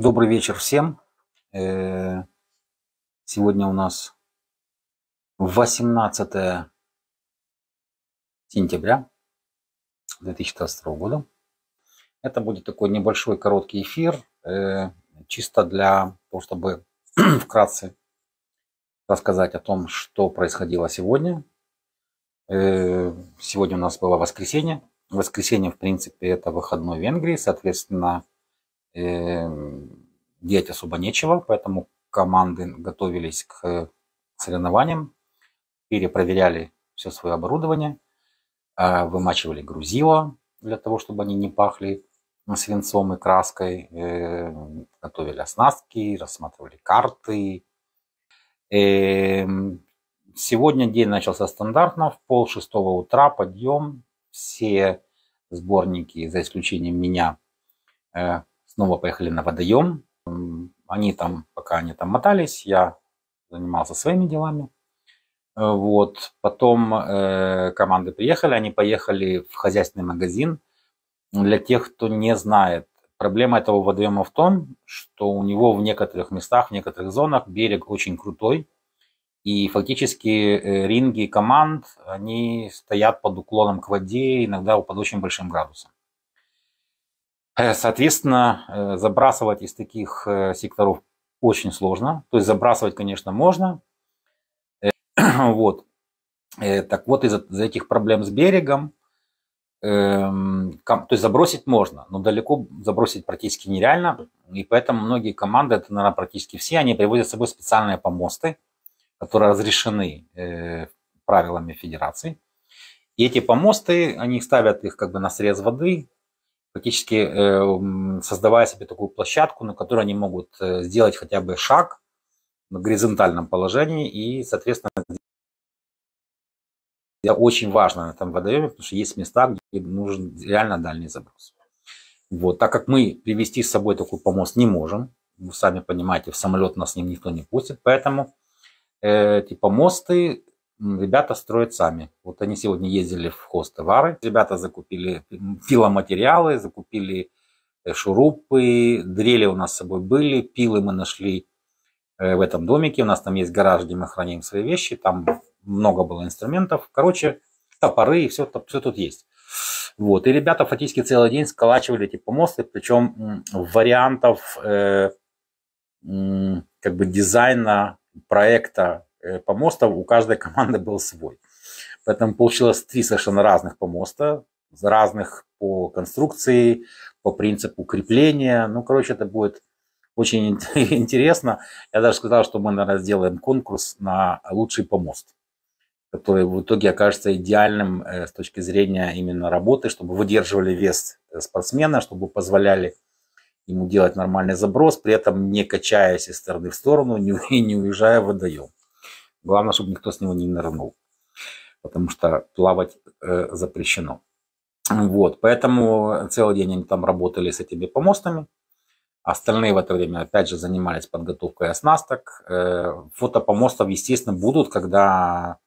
Добрый вечер всем. Э, сегодня у нас 18 сентября 2020 года. Это будет такой небольшой короткий эфир, э, чисто для того, чтобы вкратце рассказать о том, что происходило сегодня. Э, сегодня у нас было воскресенье. Воскресенье, в принципе, это выходной в Венгрии, соответственно, Эм, делать особо нечего, поэтому команды готовились к соревнованиям, перепроверяли все свое оборудование, а, вымачивали грузило для того, чтобы они не пахли свинцом и краской, эм, готовили оснастки, рассматривали карты. Эм, сегодня день начался стандартно, в пол шестого утра подъем, все сборники, за исключением меня, э, снова поехали на водоем. Они там, пока они там мотались, я занимался своими делами. Э, вот. Потом э, команды приехали, они поехали в хозяйственный магазин. Для тех, кто не знает, проблема этого водоема в том, что у него в некоторых местах, в некоторых зонах берег очень крутой. И фактически э, ринги команд, они стоят под уклоном к воде, иногда под очень большим градусом. Э, соответственно, э, забрасывать из таких э, секторов очень сложно. То есть забрасывать, конечно, можно. Вот. Так вот, из-за этих проблем с берегом, эм, то есть забросить можно, но далеко забросить практически нереально. И поэтому многие команды, это, наверное, практически все, они привозят с собой специальные помосты, которые разрешены правилами федерации. И эти помосты, они ставят их как бы на срез воды, фактически э, создавая себе такую площадку, на которой они могут э, сделать хотя бы шаг на горизонтальном положении и, соответственно, это очень важно на этом водоеме, потому что есть места, где нужен реально дальний заброс. Вот, так как мы привести с собой такой помост не можем, вы сами понимаете, в самолет нас с ним никто не пустит, поэтому э, эти помосты ребята строят сами. Вот они сегодня ездили в хостовары, ребята закупили пиломатериалы, закупили э, шурупы, дрели у нас с собой были, пилы мы нашли э, в этом домике. У нас там есть гараж, где мы храним свои вещи, там много было инструментов. Короче, топоры и все, все тут есть. Вот. И ребята фактически целый день сколачивали эти помосты, причем вариантов э, как бы дизайна проекта Э, помостов, у каждой команды был свой. Поэтому получилось три совершенно разных помоста, разных по конструкции, по принципу крепления. Ну, короче, это будет очень интересно. Я даже сказал, что мы, наверное, сделаем конкурс на лучший помост, который в итоге окажется идеальным э, с точки зрения именно работы, чтобы выдерживали вес э, спортсмена, чтобы позволяли ему делать нормальный заброс, при этом не качаясь из стороны в сторону и не уезжая в водоем. Главное, чтобы никто с него не нырнул, потому что плавать э, запрещено. Вот, поэтому целый день они там работали с этими помостами. Остальные в это время, опять же, занимались подготовкой оснасток. Э, Фото помостов, естественно, будут, когда...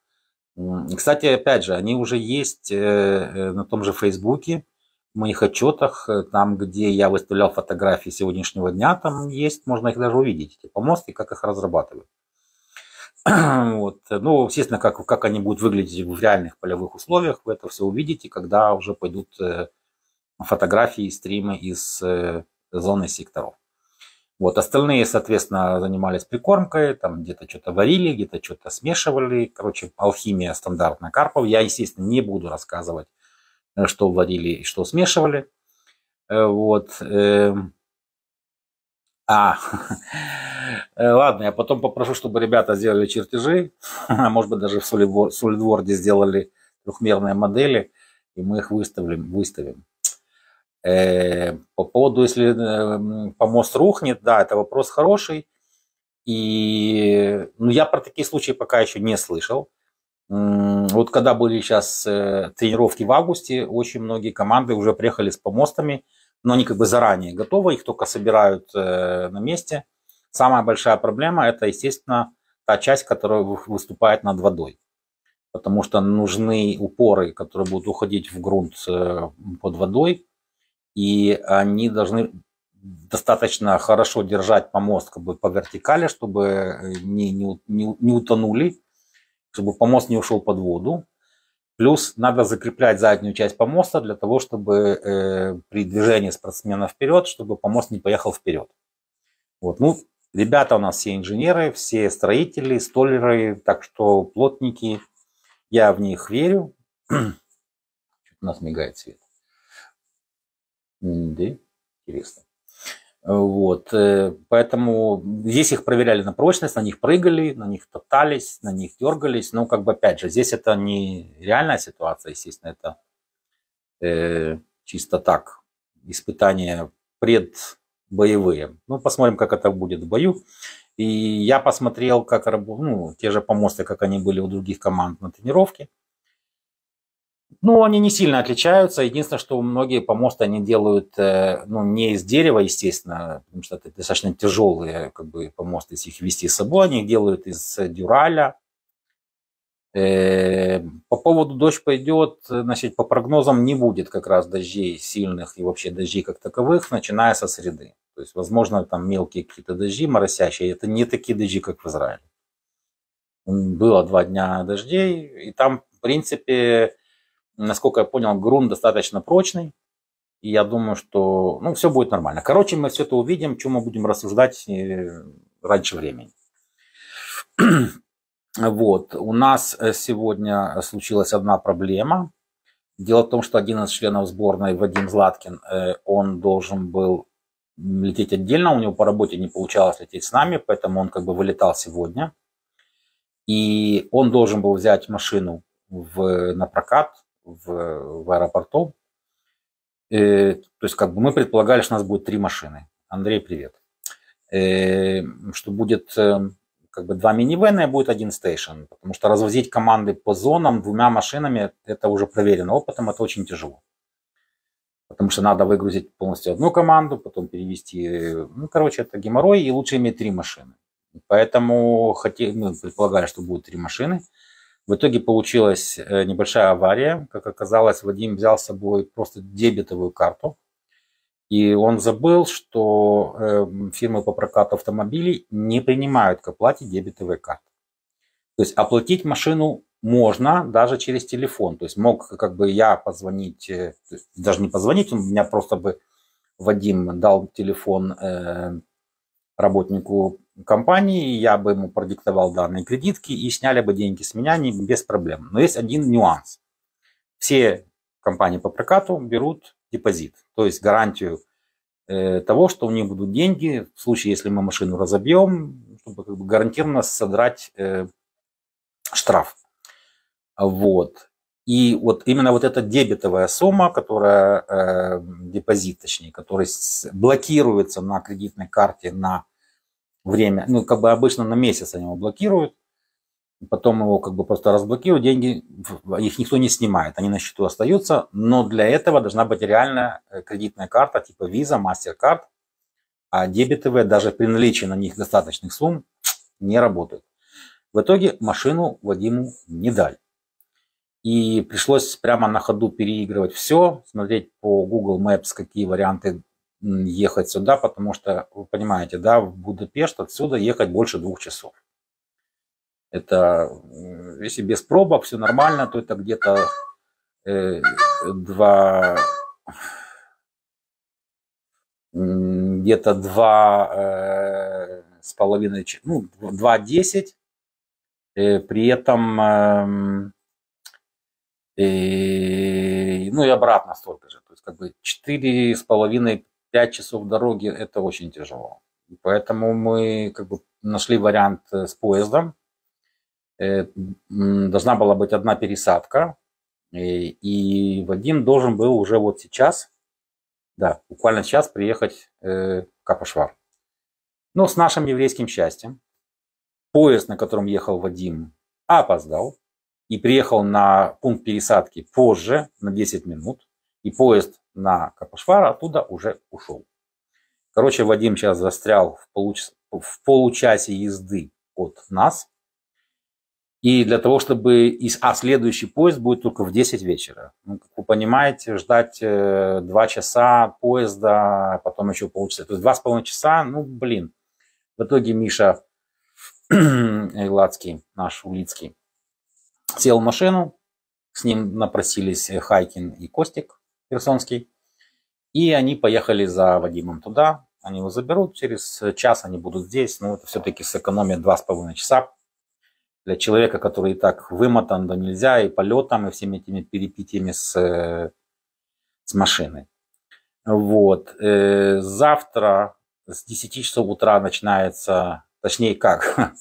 Кстати, опять же, они уже есть э, э, на том же Фейсбуке, в моих отчетах, там, где я выставлял фотографии сегодняшнего дня, там есть, можно их даже увидеть, эти помостки, как их разрабатывают. Вот. Ну, естественно, как, как они будут выглядеть в реальных полевых условиях, вы это все увидите, когда уже пойдут э, фотографии, стримы из э, зоны секторов. Вот. Остальные, соответственно, занимались прикормкой, там где-то что-то варили, где-то что-то смешивали. Короче, алхимия стандартная карпов. Я, естественно, не буду рассказывать, э, что варили и что смешивали. Вот. Эм, а, э, ладно, я потом попрошу, чтобы ребята сделали чертежи, может быть, даже в SolidWord сделали трехмерные модели, и мы их выставим. выставим. Э, по поводу, если э, помост рухнет, да, это вопрос хороший. И ну, я про такие случаи пока еще не слышал. Вот когда были сейчас тренировки в августе, очень многие команды уже приехали с помостами, но они как бы заранее готовы, их только собирают э, на месте. Самая большая проблема – это, естественно, та часть, которая выступает над водой. Потому что нужны упоры, которые будут уходить в грунт э, под водой, и они должны достаточно хорошо держать помост как бы по вертикали, чтобы э, не, не, не, не утонули, чтобы помост не ушел под воду. Плюс надо закреплять заднюю часть помоста для того, чтобы э, при движении спортсмена вперед, чтобы помост не поехал вперед. Вот. Ну, ребята у нас все инженеры, все строители, столеры, так что плотники. Я в них верю. у нас мигает свет. Да, интересно. Вот. Э, поэтому здесь их проверяли на прочность, на них прыгали, на них топтались, на них дергались. Но как бы опять же, здесь это не реальная ситуация, естественно, это э, чисто так, испытания предбоевые. Ну, посмотрим, как это будет в бою. И я посмотрел, как ну, те же помосты, как они были у других команд на тренировке. Ну, они не сильно отличаются. Единственное, что многие помосты они делают э, ну, не из дерева, естественно, потому что это достаточно тяжелые как бы, помосты, если их вести с собой. Они их делают из э, дюраля. Э, по поводу дождь пойдет, значит, по прогнозам не будет как раз дождей сильных и вообще дождей как таковых, начиная со среды. То есть, возможно, там мелкие какие-то дожди моросящие. Это не такие дожди, как в Израиле. Было два дня дождей, и там, в принципе, Насколько я понял, грунт достаточно прочный. И я думаю, что ну, все будет нормально. Короче, мы все это увидим, чем мы будем рассуждать э, раньше времени. Вот. У нас э, сегодня случилась одна проблема. Дело в том, что один из членов сборной, Вадим Златкин, э, он должен был лететь отдельно. У него по работе не получалось лететь с нами, поэтому он как бы вылетал сегодня. И он должен был взять машину в, на прокат в, в аэропорту. И, э, то есть как бы мы предполагали, что у нас будет три машины. Андрей, привет. И, э, что будет э, как бы два минивэна и будет один стейшн, потому что развозить команды по зонам двумя машинами, это уже проверено опытом, это очень тяжело. Потому что надо выгрузить полностью одну команду, потом перевести, ну, короче, это геморрой, и лучше иметь три машины. Поэтому хотели, мы предполагали, что будет три машины. В итоге получилась э, небольшая авария. Как оказалось, Вадим взял с собой просто дебетовую карту. И он забыл, что эм, фирмы по прокату автомобилей не принимают к оплате дебетовые карты. То есть оплатить машину можно даже через телефон. То есть мог как бы я позвонить, э, даже не позвонить, он меня просто бы Вадим дал телефон э, работнику компании, я бы ему продиктовал данные кредитки и сняли бы деньги с меня не, без проблем. Но есть один нюанс. Все компании по прокату берут депозит, то есть гарантию э, того, что у них будут деньги в случае, если мы машину разобьем, чтобы как бы гарантированно содрать э, штраф. Вот. И вот именно вот эта дебетовая сумма, которая, э, депозит точнее, который с, блокируется на кредитной карте на время, ну, как бы обычно на месяц они его блокируют, потом его как бы просто разблокируют, деньги, их никто не снимает, они на счету остаются, но для этого должна быть реальная э, кредитная карта типа Visa, MasterCard, а дебетовые даже при наличии на них достаточных сумм не работают. В итоге машину Вадиму не дали. И пришлось прямо на ходу переигрывать все, смотреть по Google Maps, какие варианты ехать сюда, потому что, вы понимаете, да, в Будапешт отсюда ехать больше двух часов. Это, если без пробок все нормально, то это где-то э, два, где-то два э, с половиной, ну, два десять. Э, при этом, э, э, ну и обратно столько же, то есть как бы четыре с половиной 5 часов дороги это очень тяжело. Поэтому мы как бы нашли вариант э, с поездом. Э, должна была быть одна пересадка. Э, и Вадим должен был уже вот сейчас, да, буквально сейчас приехать в Капошвар. Но с нашим еврейским счастьем поезд, на котором ехал Вадим, опоздал и приехал на пункт пересадки позже, на 10 минут. И поезд на Капошвара, оттуда уже ушел. Короче, Вадим сейчас застрял в, получ... в получасе езды от нас. И для того, чтобы... Из... А следующий поезд будет только в 10 вечера. Ну, как вы понимаете, ждать 2 э, часа поезда, а потом еще получится, То есть 2,5 часа, ну, блин. В итоге Миша Эйлацкий, наш Улицкий, сел в машину. С ним напросились Хайкин и Костик. Херсонский. И они поехали за Вадимом туда, они его заберут, через час они будут здесь, но ну, это все-таки сэкономит два с половиной часа. Для человека, который и так вымотан, да нельзя, и полетом, и всеми этими перипетиями с, э, с машины. Вот. Э, завтра с 10 часов утра начинается, точнее как,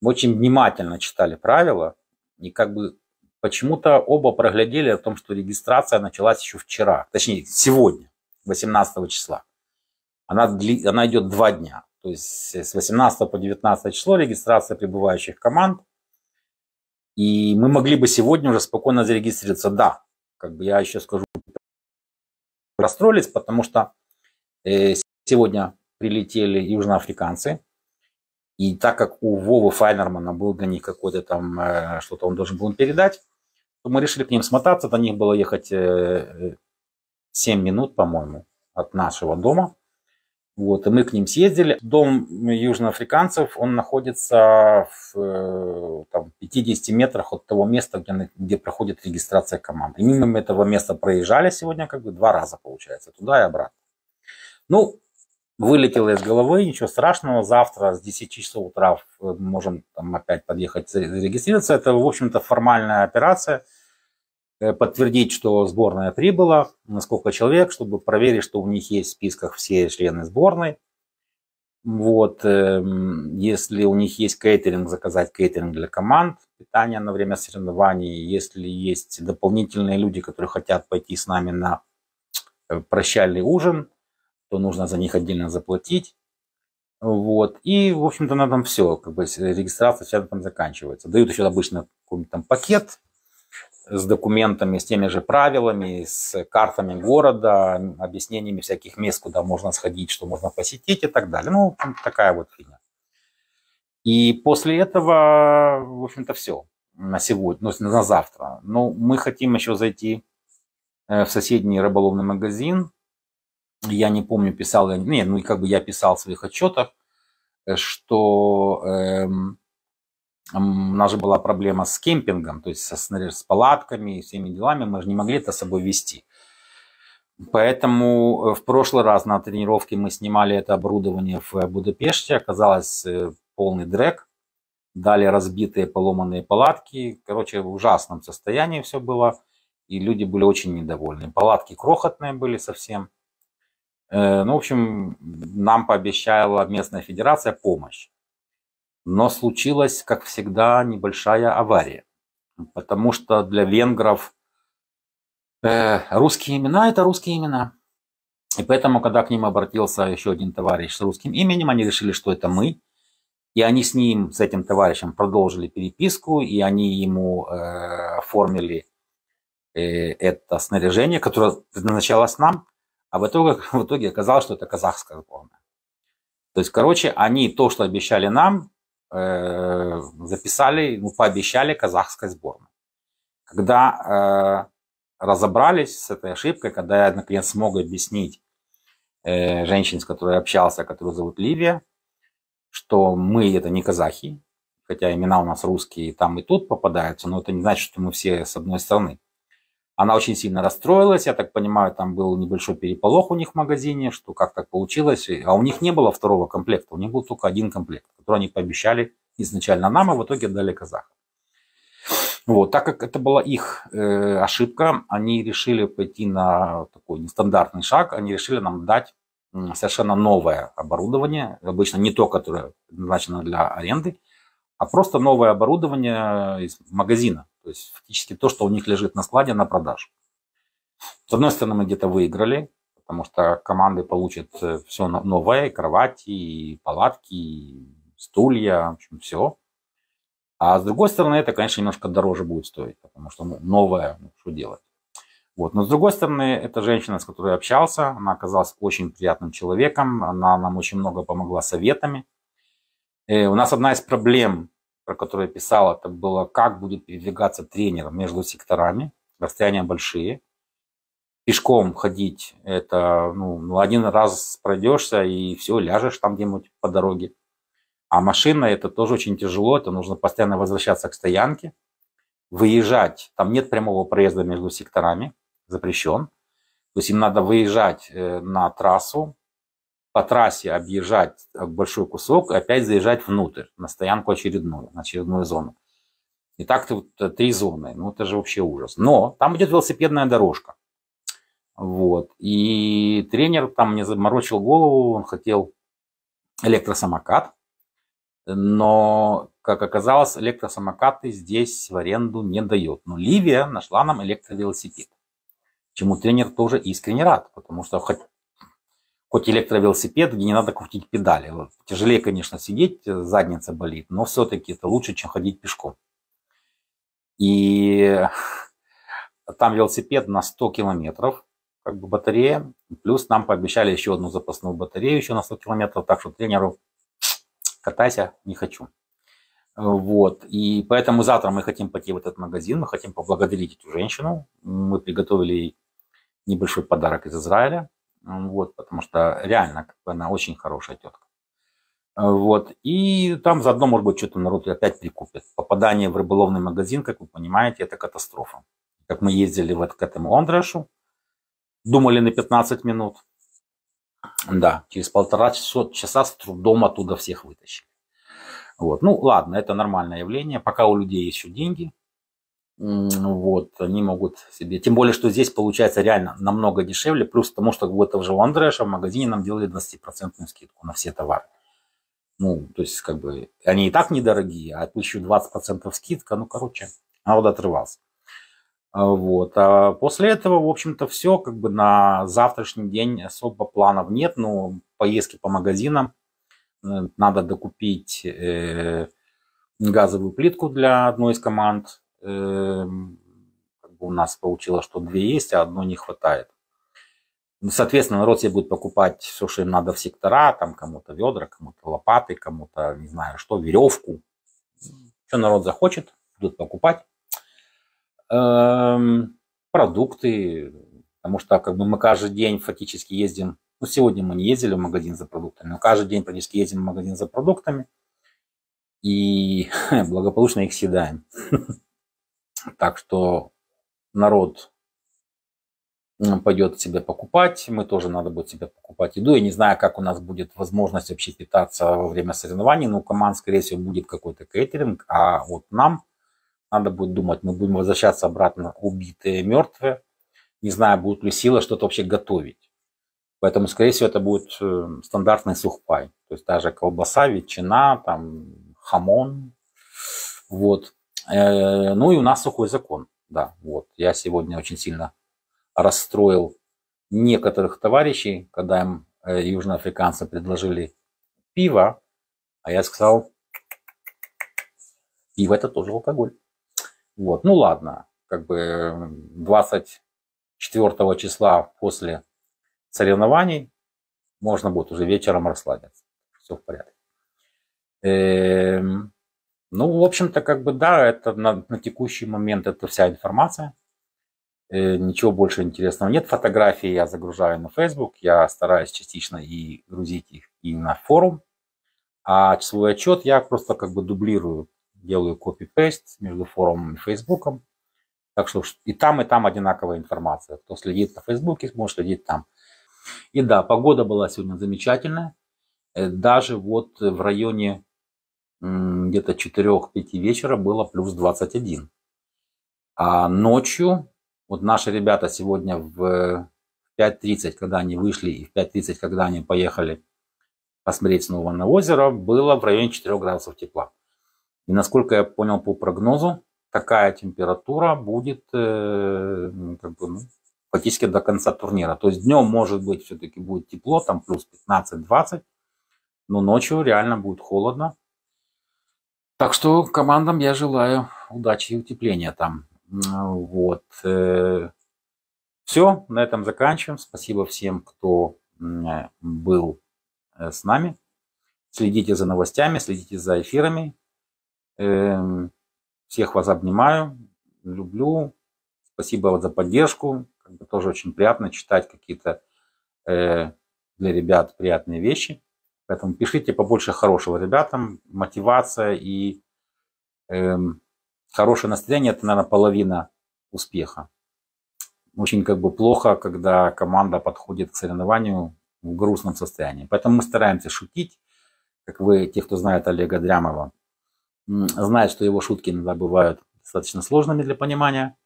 мы очень внимательно читали правила, и как бы Почему-то оба проглядели о том, что регистрация началась еще вчера, точнее сегодня, 18 числа. Она, дли... она идет два дня. То есть с 18 по 19 число регистрация прибывающих команд. И мы могли бы сегодня уже спокойно зарегистрироваться. Да, как бы я еще скажу, расстроились, потому что э, сегодня прилетели южноафриканцы. И так как у Вовы Файнермана был для них какой-то там, э, что-то он должен был им передать, мы решили к ним смотаться, до них было ехать 7 э, минут, по-моему, от нашего дома. Вот, и мы к ним съездили. Дом южноафриканцев, он находится в э, там, 50 метрах от того места, где, где проходит регистрация команд. И мимо этого места проезжали сегодня как бы два раза, получается, туда и обратно. Ну, вылетело из головы, ничего страшного, завтра с 10 часов утра э, можем там опять подъехать зарегистрироваться. Это, в общем-то, формальная операция, э, подтвердить, что сборная прибыла, насколько человек, чтобы проверить, что у них есть в списках все члены сборной. Вот, эм, если у них есть кейтеринг, заказать кейтеринг для команд, питание на время соревнований. Если есть дополнительные люди, которые хотят пойти с нами на э, прощальный ужин, то нужно за них отдельно заплатить. Вот. И, в общем-то, на этом все. Как бы э, регистрация вся там заканчивается. Дают еще обычно какой-нибудь там пакет с документами, с теми же правилами, с картами города, объяснениями всяких мест, куда можно сходить, что можно посетить и так далее. Ну, такая вот фигня. И после этого, в общем-то, все на сегодня, ну, на завтра. Но ну, мы хотим еще зайти э, в соседний рыболовный магазин, я не помню, писал я, не, ну как бы я писал в своих отчетах, э, что эм, у нас же была проблема с кемпингом, то есть со, с палатками и всеми делами, мы же не могли это с собой вести. Поэтому э, в прошлый раз на тренировке мы снимали это оборудование в Будапеште, оказалось э, полный дрек, дали разбитые поломанные палатки, короче, в ужасном состоянии все было, и люди были очень недовольны. Палатки крохотные были совсем, Э, ну, в общем, нам пообещала местная федерация помощь. Но случилась, как всегда, небольшая авария. Потому что для венгров э, русские имена – это русские имена. И поэтому, когда к ним обратился еще один товарищ с русским именем, они решили, что это мы. И они с ним, с этим товарищем продолжили переписку, и они ему э, оформили э, это снаряжение, которое предназначалось нам, а в итоге, в итоге оказалось, что это казахская сборная. То есть, короче, они то, что обещали нам, э, записали, ну, пообещали казахской сборной. Когда э, разобрались с этой ошибкой, когда я, наконец, смог объяснить э, женщине, с которой я общался, которую зовут Ливия, что мы это не казахи, хотя имена у нас русские и там и тут попадаются, но это не значит, что мы все с одной стороны. Она очень сильно расстроилась, я так понимаю, там был небольшой переполох у них в магазине, что как так получилось. А у них не было второго комплекта, у них был только один комплект, который они пообещали изначально нам, а в итоге дали казахам. Вот, так как это была их э, ошибка, они решили пойти на такой нестандартный шаг, они решили нам дать совершенно новое оборудование, обычно не то, которое назначено для аренды, а просто новое оборудование из магазина. То есть фактически то, что у них лежит на складе на продажу. С одной стороны, мы где-то выиграли, потому что команды получат э, все новое, и кровати, и палатки, и стулья, в общем, все. А с другой стороны, это, конечно, немножко дороже будет стоить, потому что ну, новое, ну, что делать. Вот. Но с другой стороны, эта женщина, с которой я общался, она оказалась очень приятным человеком, она нам очень много помогла советами. И э, у нас одна из проблем про которую я писал, это было, как будет передвигаться тренер между секторами, расстояния большие. Пешком ходить, это ну, ну, один раз пройдешься и все, ляжешь там где-нибудь по дороге. А машина это тоже очень тяжело, это нужно постоянно возвращаться к стоянке, выезжать. Там нет прямого проезда между секторами, запрещен. То есть им надо выезжать э, на трассу, по трассе объезжать э, большой кусок и опять заезжать внутрь, на стоянку очередную, на очередную зону. И так вот э, три зоны. Ну, это же вообще ужас. Но там идет велосипедная дорожка. Вот. И тренер там мне заморочил голову, он хотел электросамокат. Но, как оказалось, электросамокаты здесь в аренду не дает. Но Ливия нашла нам электровелосипед. Чему тренер тоже искренне рад, потому что хоть хоть электровелосипед, где не надо крутить педали. Тяжелее, конечно, сидеть, э, задница болит, но все-таки это лучше, чем ходить пешком. И там велосипед на 100 километров, как бы батарея. Плюс нам пообещали еще одну запасную батарею еще на 100 километров. Так что тренеру катайся, не хочу. Э, вот. И поэтому завтра мы хотим пойти в этот магазин, мы хотим поблагодарить эту женщину. Мы приготовили небольшой подарок из Израиля вот, потому что реально как бы она очень хорошая тетка. Э, вот, и там заодно, может быть, что-то народ опять прикупит. Попадание в рыболовный магазин, как вы понимаете, это катастрофа. Как мы ездили вот к этому Андрешу, думали на 15 минут, да, через полтора часа, часа с трудом оттуда всех вытащили. Вот. Ну, ладно, это нормальное явление. Пока у людей еще деньги, вот, они могут себе... Тем более, что здесь получается реально намного дешевле, плюс к тому, что в этом же Ландрэша в магазине нам делали 20% скидку на все товары. Ну, то есть, как бы, они и так недорогие, а тут еще 20% скидка, ну, короче, народ отрывался. А, вот. А после этого, в общем-то, все. Как бы на завтрашний день особо планов нет. Но поездки по магазинам. Э, надо докупить э, газовую плитку для одной из команд. Эм, как бы у нас получилось, что две есть, а одно не хватает. Ну, соответственно, народ себе будет покупать все, что им надо в сектора, там кому-то ведра, кому-то лопаты, кому-то, не знаю что, веревку. Что народ захочет, будут покупать. Эм, продукты, потому что как бы мы каждый день фактически ездим, ну сегодня мы не ездили в магазин за продуктами, но каждый день практически ездим в магазин за продуктами и благополучно их съедаем. Так что народ пойдет себе покупать, мы тоже надо будет себе покупать еду. Я не знаю, как у нас будет возможность вообще питаться во время соревнований, но у команд, скорее всего, будет какой-то кейтеринг, а вот нам надо будет думать, мы будем возвращаться обратно убитые, мертвые. Не знаю, будет ли сила что-то вообще готовить. Поэтому, скорее всего, это будет э, стандартный сухпай. То есть даже колбаса, ветчина, там, хамон. Вот. Э, ну и у нас сухой закон, да, вот. Я сегодня очень сильно расстроил некоторых товарищей, когда им э, южноафриканцы предложили пиво, а я сказал, пиво это тоже алкоголь. Вот, ну ладно, как бы 24 э, числа после соревнований можно будет уже вечером расслабиться. Все в порядке. Эм, ну, в общем-то, как бы да, это на, на текущий момент это вся информация. Э, ничего больше интересного нет. Фотографии я загружаю на Facebook. Я стараюсь частично и грузить их и на форум. А часовой отчет я просто как бы дублирую, делаю копипейст между форумом и Фейсбуком. Так что и там, и там одинаковая информация. Кто следит на Фейсбуке, сможет следить там. И да, погода была сегодня замечательная. Э, даже вот в районе где-то 4-5 вечера было плюс 21. А ночью, вот наши ребята сегодня в 5.30, когда они вышли, и в 5.30, когда они поехали посмотреть снова на озеро, было в районе 4 градусов тепла. И насколько я понял по прогнозу, такая температура будет э, ну, как бы, ну, фактически до конца турнира. То есть днем, может быть, все-таки будет тепло, там плюс 15-20, но ночью реально будет холодно. Так что командам я желаю удачи и утепления там. Вот. Э, Все, на этом заканчиваем. Спасибо всем, кто был э, с нами. Следите за новостями, следите за эфирами. Эм, всех вас обнимаю, люблю. Спасибо вот за поддержку. Тоже очень приятно читать какие-то э, для ребят приятные вещи. Поэтому пишите побольше хорошего ребятам, мотивация и эм, хорошее настроение – это, наверное, половина успеха. Очень как бы плохо, когда команда подходит к соревнованию в грустном состоянии. Поэтому мы стараемся шутить, как вы, те, кто знает Олега Дрямова, знают, что его шутки иногда бывают достаточно сложными для понимания.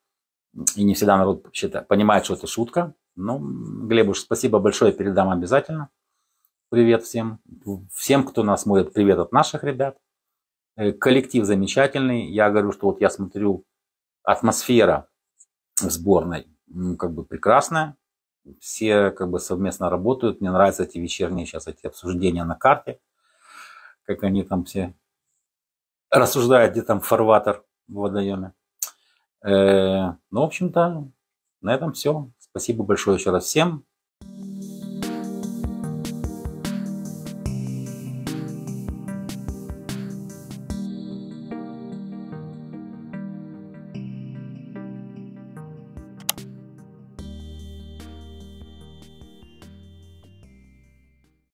И не всегда народ считает, понимает, что это шутка. Ну, Глебуш, спасибо большое, передам обязательно. Привет всем. Всем, кто нас смотрит, привет от наших ребят. Э, коллектив замечательный. Я говорю, что вот я смотрю, атмосфера в сборной как бы прекрасная. Все как бы совместно работают. Мне нравятся эти вечерние сейчас эти обсуждения на карте. Как они там все рассуждают, где там фарватер в водоеме. Э, ну, в общем-то, на этом все. Спасибо большое еще раз всем.